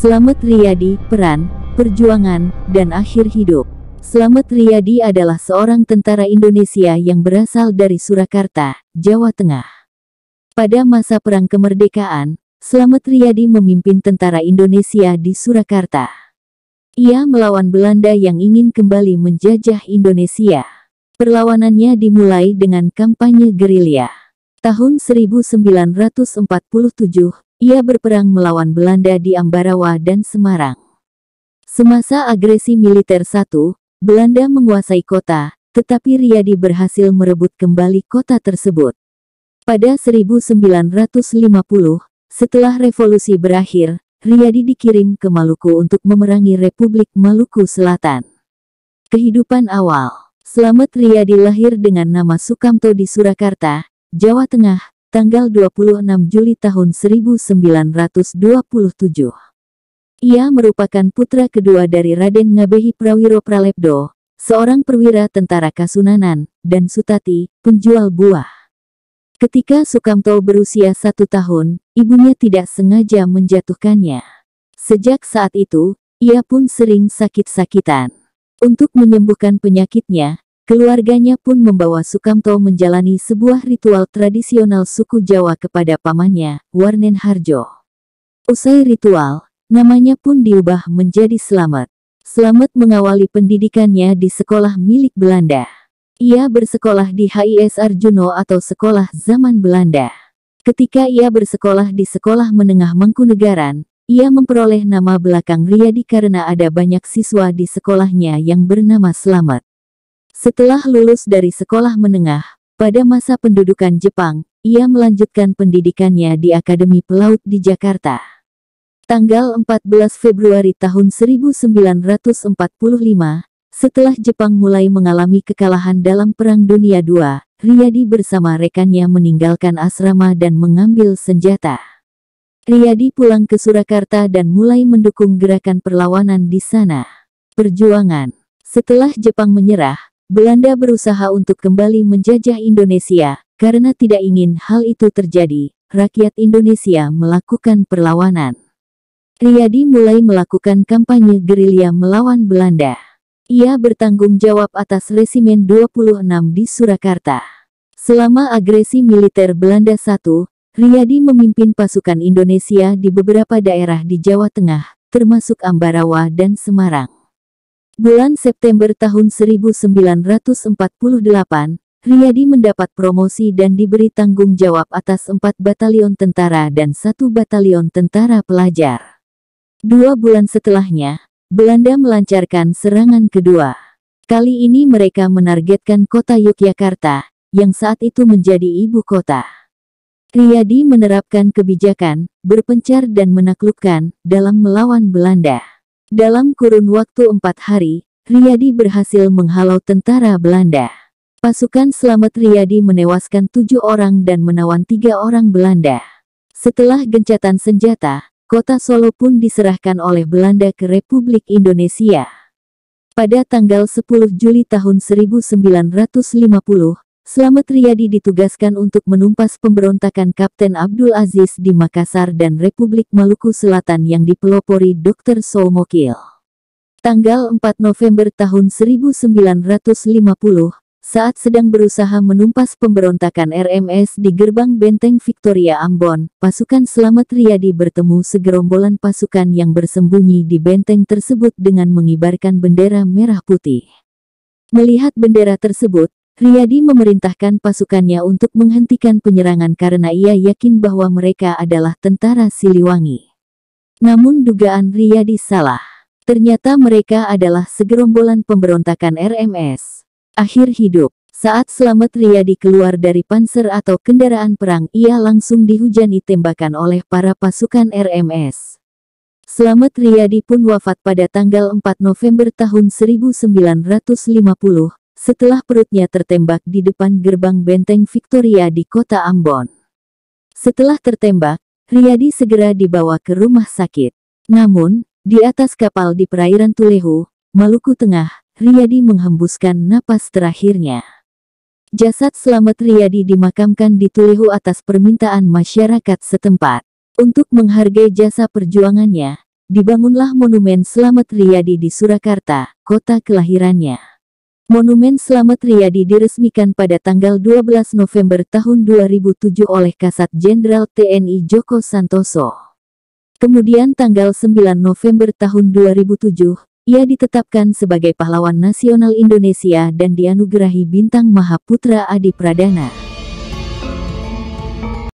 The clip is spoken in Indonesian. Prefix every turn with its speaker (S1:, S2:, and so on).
S1: Selamat Riyadi, peran, perjuangan, dan akhir hidup. Selamat Riyadi adalah seorang tentara Indonesia yang berasal dari Surakarta, Jawa Tengah. Pada masa Perang Kemerdekaan, Selamat Riyadi memimpin tentara Indonesia di Surakarta. Ia melawan Belanda yang ingin kembali menjajah Indonesia. Perlawanannya dimulai dengan kampanye gerilya. Tahun 1947, ia berperang melawan Belanda di Ambarawa dan Semarang. Semasa agresi militer satu, Belanda menguasai kota, tetapi Riyadi berhasil merebut kembali kota tersebut. Pada 1950, setelah revolusi berakhir, Riyadi dikirim ke Maluku untuk memerangi Republik Maluku Selatan. Kehidupan awal Selamat Riyadi lahir dengan nama Sukamto di Surakarta, Jawa Tengah, tanggal 26 Juli tahun 1927. Ia merupakan putra kedua dari Raden Ngabehi Prawiro Pralepdo, seorang perwira tentara Kasunanan, dan Sutati, penjual buah. Ketika Sukamto berusia satu tahun, ibunya tidak sengaja menjatuhkannya. Sejak saat itu, ia pun sering sakit-sakitan. Untuk menyembuhkan penyakitnya, Keluarganya pun membawa Sukamto menjalani sebuah ritual tradisional suku Jawa kepada pamannya, Warnen Harjo. Usai ritual, namanya pun diubah menjadi Slamet. Slamet mengawali pendidikannya di sekolah milik Belanda. Ia bersekolah di HIS Arjuno atau Sekolah Zaman Belanda. Ketika ia bersekolah di Sekolah Menengah Mangkunegaran, ia memperoleh nama belakang Riyadi karena ada banyak siswa di sekolahnya yang bernama Slamet. Setelah lulus dari sekolah menengah, pada masa pendudukan Jepang, ia melanjutkan pendidikannya di Akademi Pelaut di Jakarta. Tanggal 14 Februari tahun 1945, setelah Jepang mulai mengalami kekalahan dalam Perang Dunia II, Riyadi bersama rekannya meninggalkan asrama dan mengambil senjata. Riyadi pulang ke Surakarta dan mulai mendukung gerakan perlawanan di sana. Perjuangan setelah Jepang menyerah, Belanda berusaha untuk kembali menjajah Indonesia, karena tidak ingin hal itu terjadi, rakyat Indonesia melakukan perlawanan. Riyadi mulai melakukan kampanye gerilya melawan Belanda. Ia bertanggung jawab atas Resimen 26 di Surakarta. Selama agresi militer Belanda satu, Riyadi memimpin pasukan Indonesia di beberapa daerah di Jawa Tengah, termasuk Ambarawa dan Semarang. Bulan September tahun 1948, Riyadi mendapat promosi dan diberi tanggung jawab atas empat batalion tentara dan satu batalion tentara pelajar. Dua bulan setelahnya, Belanda melancarkan serangan kedua. Kali ini mereka menargetkan kota Yogyakarta, yang saat itu menjadi ibu kota. Riyadi menerapkan kebijakan, berpencar dan menaklukkan, dalam melawan Belanda. Dalam kurun waktu empat hari, Riyadi berhasil menghalau tentara Belanda. Pasukan Selamat Riyadi menewaskan tujuh orang dan menawan tiga orang Belanda. Setelah gencatan senjata, kota Solo pun diserahkan oleh Belanda ke Republik Indonesia. Pada tanggal 10 Juli tahun 1950, Selamat Riyadi ditugaskan untuk menumpas pemberontakan Kapten Abdul Aziz di Makassar dan Republik Maluku Selatan yang dipelopori Dr. Soumokil. Tanggal 4 November tahun 1950, saat sedang berusaha menumpas pemberontakan RMS di gerbang benteng Victoria Ambon, pasukan Selamat Riyadi bertemu segerombolan pasukan yang bersembunyi di benteng tersebut dengan mengibarkan bendera merah putih. Melihat bendera tersebut, Riyadi memerintahkan pasukannya untuk menghentikan penyerangan karena ia yakin bahwa mereka adalah tentara Siliwangi. Namun dugaan Riyadi salah. Ternyata mereka adalah segerombolan pemberontakan RMS. Akhir hidup, saat Selamat Riyadi keluar dari panser atau kendaraan perang ia langsung dihujani tembakan oleh para pasukan RMS. Selamat Riyadi pun wafat pada tanggal 4 November tahun 1950 setelah perutnya tertembak di depan gerbang benteng Victoria di kota Ambon. Setelah tertembak, Riyadi segera dibawa ke rumah sakit. Namun, di atas kapal di perairan Tulehu, Maluku Tengah, Riyadi menghembuskan napas terakhirnya. Jasad selamat Riyadi dimakamkan di Tulehu atas permintaan masyarakat setempat. Untuk menghargai jasa perjuangannya, dibangunlah monumen Selamat Riyadi di Surakarta, kota kelahirannya. Monumen Selamat Riyadi diresmikan pada tanggal 12 November tahun 2007 oleh Kasat Jenderal TNI Joko Santoso. Kemudian tanggal 9 November tahun 2007, ia ditetapkan sebagai pahlawan nasional Indonesia dan dianugerahi bintang Mahaputra Adi Pradana.